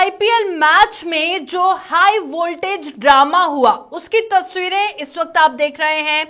IPL match में जो high voltage drama हुआ उसकी तस्वीरें इस वक्त आप देख रहे हैं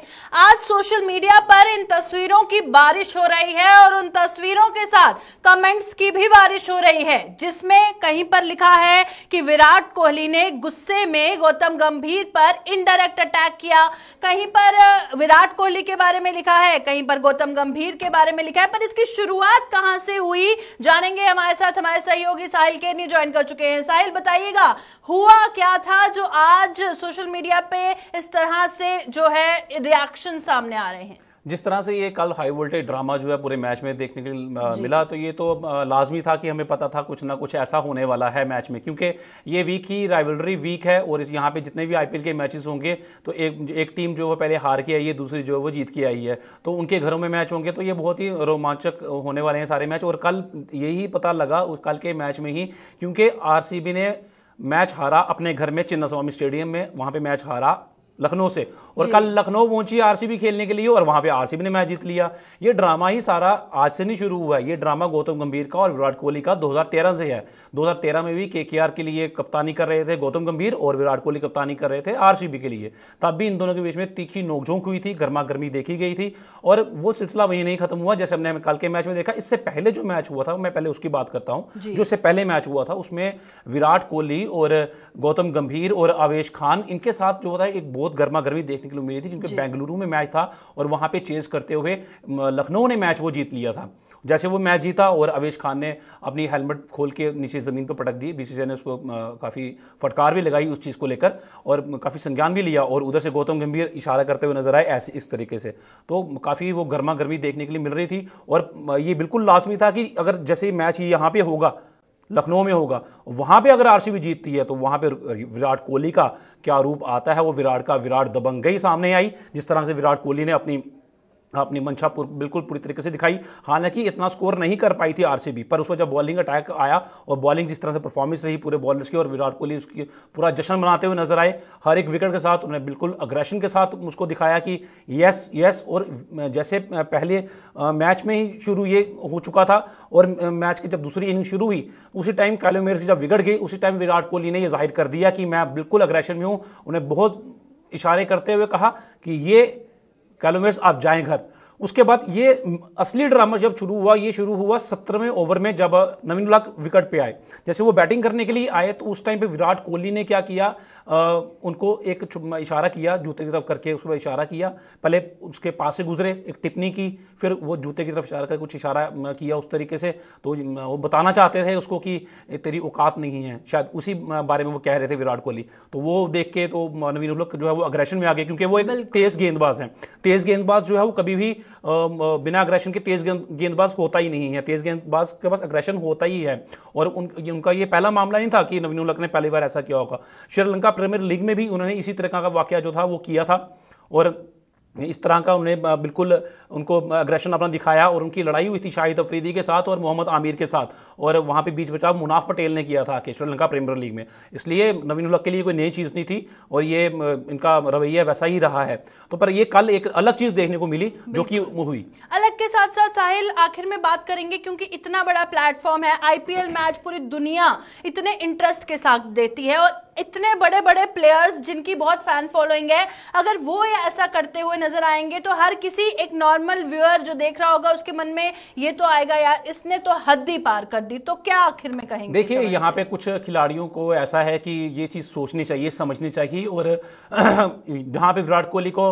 आज सोशल मीडिया पर इन तस्वीरों की बारिश हो रही है और उन तस्वीरों के साथ कमेंट्स की भी बारिश हो रही है जिसमें कहीं पर लिखा है कि विराट कोहली ने गुस्से में गौतम गंभीर पर इनडायरेक्ट अटैक किया कहीं पर विराट कोहली के बारे में लिखा है कहीं पर गौतम गंभीर के बारे में लिखा है पर इसकी शुरुआत कहां से हुई जानेंगे हमारे साथ हमारे सहयोगी साहिल केरनी ज्वाइन कर चुके चुके हैं साहिल बताइएगा हुआ क्या था जो आज सोशल मीडिया पे इस तरह से जो है रिएक्शन सामने आ रहे हैं जिस तरह से ये कल हाई वोल्टेज ड्रामा जो है पूरे मैच में देखने के लिए मिला तो ये तो लाजमी था कि हमें पता था कुछ ना कुछ ऐसा होने वाला है मैच में क्योंकि ये वीक ही राइवलरी वीक है और यहाँ पे जितने भी आईपीएल के मैचेस होंगे तो एक एक टीम जो है पहले हार के आई है दूसरी जो है वो जीत के आई है तो उनके घरों में मैच होंगे तो ये बहुत ही रोमांचक होने वाले हैं सारे मैच और कल यही पता लगा उस कल के मैच में ही क्योंकि आर ने मैच हारा अपने घर में स्वामी स्टेडियम में वहां पे मैच हारा लखनऊ से और कल लखनऊ पहुंची आरसीबी खेलने के लिए और वहां पे आरसीबी ने मैच जीत लिया ये ड्रामा ही सारा आज से नहीं शुरू हुआ है ये ड्रामा गौतम गंभीर का और विराट कोहली का 2013 से है 2013 में भी के के लिए कप्तानी कर रहे थे गौतम गंभीर और विराट कोहली कप्तानी कर रहे थे आरसीबी के लिए तब भी इन दोनों के बीच में तीखी नोकझोंक हुई थी गर्मा गर्मी देखी गई थी और वो सिलसिला वहीं नहीं खत्म हुआ जैसे हमने कल के मैच में देखा इससे पहले जो मैच हुआ था मैं पहले उसकी बात करता हूँ जो इससे पहले मैच हुआ था उसमें विराट कोहली और गौतम गंभीर और आवेश खान इनके साथ जो होता है एक बहुत बहुत गर्मा गर्मी देखने के लिए मिली थी क्योंकि बेंगलुरु में मैच था और वहां पे चेज करते हुए लखनऊ ने मैच वो जीत लिया था जैसे वो मैच जीता और अवेश खान ने अपनी हेलमेट खोल के नीचे ज़मीन पर पटक दी बीसीसीआई ने उसको काफ़ी फटकार भी लगाई उस चीज़ को लेकर और काफ़ी संज्ञान भी लिया और उधर से गौतम गंभीर इशारा करते हुए नजर आए ऐसे इस तरीके से तो काफ़ी वो गर्मा गर्मी देखने के लिए मिल रही थी और ये बिल्कुल लाजमी था कि अगर जैसे मैच यहाँ पे होगा लखनऊ में होगा वहां पे अगर आरसीबी जीतती है तो वहां पे विराट कोहली का क्या रूप आता है वो विराट का विराट दबंग ही सामने आई जिस तरह से विराट कोहली ने अपनी अपनी मंशा पूर, बिल्कुल पूरी तरीके से दिखाई हालांकि इतना स्कोर नहीं कर पाई थी आरसीबी पर उसमें जब बॉलिंग अटैक आया और बॉलिंग जिस तरह से परफॉर्मेंस रही पूरे बॉलर्स की और विराट कोहली उसकी पूरा जश्न मनाते हुए नजर आए हर एक विकेट के साथ उन्होंने बिल्कुल अग्रेशन के साथ उसको दिखाया कि यस यस और जैसे पहले मैच में ही शुरू ये हो चुका था और मैच की जब दूसरी इनिंग शुरू हुई उसी टाइम कैलोमेर जब बिगड़ गई उसी टाइम विराट कोहली ने यह जाहिर कर दिया कि मैं बिल्कुल अग्रेशन में हूँ उन्हें बहुत इशारे करते हुए कहा कि ये कैलोमेस आप जाएं घर उसके बाद ये असली ड्रामा जब शुरू हुआ ये शुरू हुआ सत्रहवें ओवर में जब नवीन उल्लाह विकेट पे आए जैसे वो बैटिंग करने के लिए आए तो उस टाइम पे विराट कोहली ने क्या किया उनको एक इशारा किया जूते की तरफ करके उसको इशारा किया पहले उसके पास से गुजरे एक टिप्पणी की फिर वो जूते की तरफ इशारा कर कुछ इशारा किया उस तरीके से तो वो बताना चाहते थे उसको कि तेरी औकात नहीं है शायद उसी बारे में वो कह रहे थे विराट कोहली तो वो देख के तो नवीन उलक जो है वो अग्रेशन में आ गए क्योंकि वो एक तेज गेंदबाज है तेज गेंदबाज जो है वो कभी भी बिना अग्रेशन के तेज गेंदबाज होता ही नहीं है तेज गेंदबाज के पास अग्रेशन होता ही है और उनका ये पहला मामला नहीं था कि नवीन उलक ने पहली बार ऐसा किया होगा श्रीलंका प्रीमियर लीग में भी उन्होंने इसी तरह का वाक्य जो था वो किया था और इस तरह का उन्हें बिल्कुल उनको अग्रेशन अपना दिखाया और उनकी लड़ाई हुई थी शाहिद अफरीदी के साथ और मोहम्मद आमिर के साथ और वहाँ पे बीच बचाव मुनाफ पटेल ने किया था कि श्रीलंका प्रीमियर लीग में इसलिए नवीन उल्लक के लिए कोई नई चीज़ नहीं थी और ये इनका रवैया वैसा ही रहा है तो पर ये कल एक अलग चीज़ देखने को मिली जो कि हुई अलग के साथ साथ साहिल आखिर में बात करेंगे क्योंकि इतना बड़ा प्लेटफॉर्म है आईपीएल मैच पूरी दुनिया इतने इंटरेस्ट के साथ देती है और इतने बड़े बड़े प्लेयर्स जिनकी बहुत फैन फॉलोइंग है अगर वो ऐसा करते हुए नजर आएंगे तो हर किसी एक नॉर्मल व्यूअर जो देख रहा होगा उसके मन में ये तो आएगा यार इसने तो हद ही पार कर दी तो क्या आखिर में कहेंगे देखिए यहाँ पे कुछ खिलाड़ियों को ऐसा है कि ये चीज सोचनी चाहिए समझनी चाहिए और जहाँ पे विराट कोहली को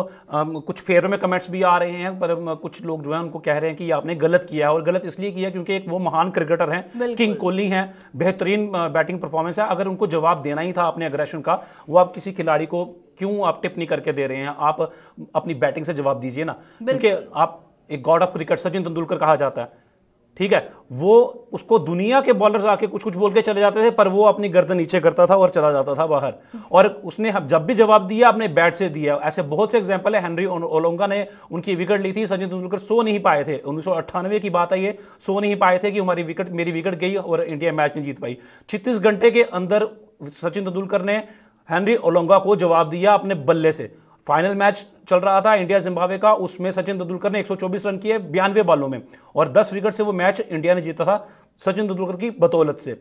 कुछ फेयर में कमेंट्स भी आ रहे हैं पर कुछ लोग जो है उनको कह रहे हैं कि आपने गलत किया है और गलत इसलिए किया क्योंकि एक वो महान क्रिकेटर हैं किंग कोहली हैं बेहतरीन बैटिंग परफॉर्मेंस है अगर उनको जवाब देना ही था आपने अपने अग्रेशन का वो आप किसी खिलाड़ी को क्यों आप टिप नहीं करके दे रहे हैं आप अपनी बैटिंग से जवाब दीजिए ना क्योंकि आप एक god of cricket Sachin Tendulkar कहा जाता है ठीक है वो उसको दुनिया के बॉलर्स आके कुछ कुछ बोल के चले जाते थे पर वो अपनी गर्दन नीचे करता था और चला जाता था बाहर और उसने जब भी जवाब दिया अपने बैट से दिया ऐसे बहुत से एग्जाम्पल है हेनरी ओलोंगा ने उनकी विकेट ली थी सचिन तेंदुलकर सो नहीं पाए थे उन्नीस की बात है ये सो नहीं पाए थे कि हमारी विकेट मेरी विकेट गई और इंडिया मैच नहीं जीत पाई छत्तीस घंटे के अंदर सचिन तेंदुलकर ने हेनरी ओलोंगा को जवाब दिया अपने बल्ले से फाइनल मैच चल रहा था इंडिया जिम्बाब्वे का उसमें सचिन तेंदुलकर ने 124 रन किए बयानवे बालों में और 10 विकेट से वो मैच इंडिया ने जीता था सचिन तेंदुलकर की बदौलत से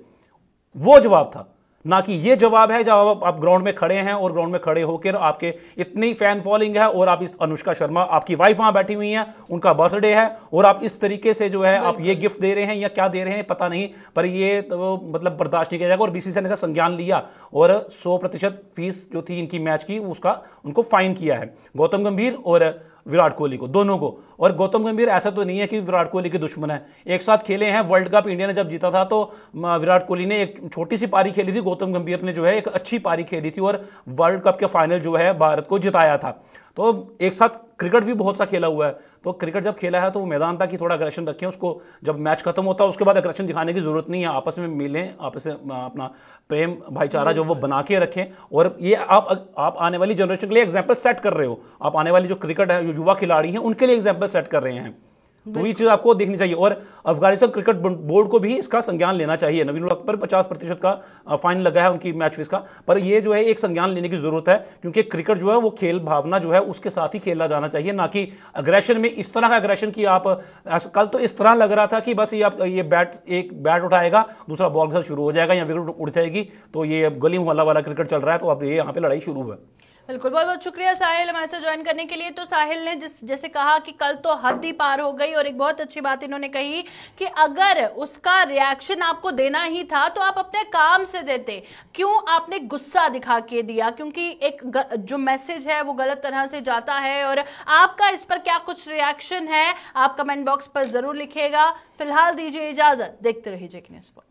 वो जवाब था ना कि ये जवाब है जब आप, ग्राउंड में खड़े हैं और ग्राउंड में खड़े होकर आपके इतनी फैन फॉलोइंग है और आप इस अनुष्का शर्मा आपकी वाइफ वहां बैठी हुई है उनका बर्थडे है और आप इस तरीके से जो है आप ये गिफ्ट दे रहे हैं या क्या दे रहे हैं पता नहीं पर ये तो मतलब बर्दाश्त नहीं किया जाएगा और बीसीसीआई ने संज्ञान लिया और सौ प्रतिशत फीस जो थी इनकी मैच की उसका उनको फाइन किया है गौतम गंभीर और विराट कोहली को दोनों को और गौतम गंभीर ऐसा तो नहीं है कि विराट कोहली के दुश्मन है एक साथ खेले हैं वर्ल्ड कप इंडिया ने जब जीता था तो विराट कोहली ने एक छोटी सी पारी खेली थी गौतम गंभीर ने जो है एक अच्छी पारी खेली थी और वर्ल्ड कप के फाइनल जो है भारत को जिताया था तो एक साथ क्रिकेट भी बहुत सा खेला हुआ है तो क्रिकेट जब खेला है तो वो मैदान था कि थोड़ा अग्रेशन रखें उसको जब मैच खत्म होता है उसके बाद अग्रेशन दिखाने की जरूरत नहीं है आपस में मिलें आपस में अपना प्रेम भाईचारा जो वो बना के रखें और ये आप आप आने वाली जनरेशन के लिए एग्जाम्पल सेट कर रहे हो आप आने वाली जो क्रिकेट है जो युवा खिलाड़ी हैं उनके लिए एग्जाम्पल सेट कर रहे हैं तो ये चीज आपको देखनी चाहिए और अफगानिस्तान क्रिकेट बोर्ड को भी इसका संज्ञान लेना चाहिए नवीन पर पचास प्रतिशत का फाइन लगा है उनकी मैच फीस का पर यह जो है एक संज्ञान लेने की जरूरत है क्योंकि क्रिकेट जो है वो खेल भावना जो है उसके साथ ही खेला जाना चाहिए ना कि अग्रेशन में इस तरह का अग्रेशन की आप कल तो इस तरह लग रहा था कि बस ये आप ये बैट एक बैट उठाएगा दूसरा बॉल के साथ शुरू हो जाएगा या विकेट उठ जाएगी तो ये गली मोहल्ला वाला क्रिकेट चल रहा है तो अब ये यहाँ पे लड़ाई शुरू हुआ बिल्कुल बहुत बहुत शुक्रिया साहिल हमारे साथ ज्वाइन करने के लिए तो साहिल ने जिस जैसे कहा कि कल तो हद ही पार हो गई और एक बहुत अच्छी बात इन्होंने कही कि अगर उसका रिएक्शन आपको देना ही था तो आप अपने काम से देते क्यों आपने गुस्सा दिखा के दिया क्योंकि एक ग, जो मैसेज है वो गलत तरह से जाता है और आपका इस पर क्या कुछ रिएक्शन है आप कमेंट बॉक्स पर जरूर लिखेगा फिलहाल दीजिए इजाजत देखते रहिए जेक